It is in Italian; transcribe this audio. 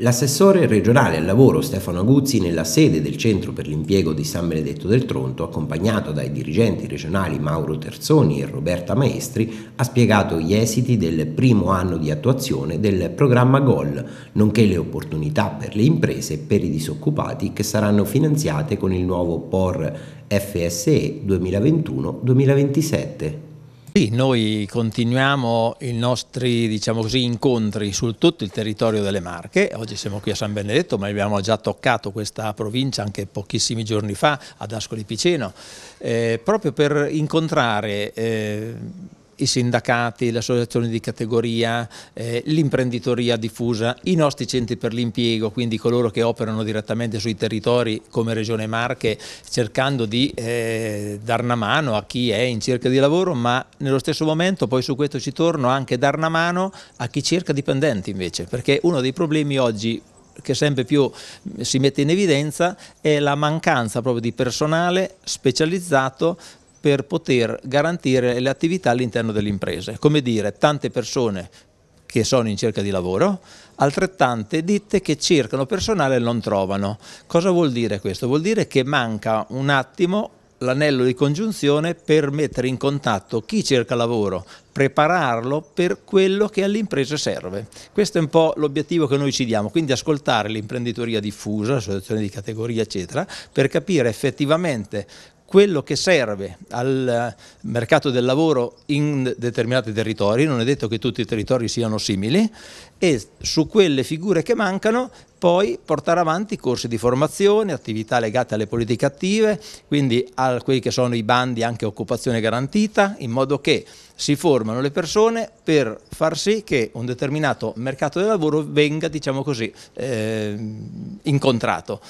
L'assessore regionale al lavoro Stefano Aguzzi nella sede del Centro per l'impiego di San Benedetto del Tronto, accompagnato dai dirigenti regionali Mauro Terzoni e Roberta Maestri, ha spiegato gli esiti del primo anno di attuazione del programma GOL, nonché le opportunità per le imprese e per i disoccupati che saranno finanziate con il nuovo POR FSE 2021-2027. Sì, noi continuiamo i nostri diciamo così, incontri su tutto il territorio delle Marche, oggi siamo qui a San Benedetto ma abbiamo già toccato questa provincia anche pochissimi giorni fa ad Ascoli Piceno, eh, proprio per incontrare eh, i sindacati, le associazioni di categoria, eh, l'imprenditoria diffusa, i nostri centri per l'impiego, quindi coloro che operano direttamente sui territori come Regione Marche, cercando di eh, dar una mano a chi è in cerca di lavoro, ma nello stesso momento, poi su questo ci torno, anche dar una mano a chi cerca dipendenti invece, perché uno dei problemi oggi che sempre più si mette in evidenza è la mancanza proprio di personale specializzato per poter garantire le attività all'interno delle imprese. Come dire, tante persone che sono in cerca di lavoro, altrettante ditte che cercano personale e non trovano. Cosa vuol dire questo? Vuol dire che manca un attimo l'anello di congiunzione per mettere in contatto chi cerca lavoro, prepararlo per quello che all'impresa serve. Questo è un po' l'obiettivo che noi ci diamo, quindi ascoltare l'imprenditoria diffusa, associazioni di categoria eccetera, per capire effettivamente quello che serve al mercato del lavoro in determinati territori, non è detto che tutti i territori siano simili, e su quelle figure che mancano poi portare avanti corsi di formazione, attività legate alle politiche attive, quindi a quelli che sono i bandi anche occupazione garantita, in modo che si formano le persone per far sì che un determinato mercato del lavoro venga, diciamo così, eh, incontrato.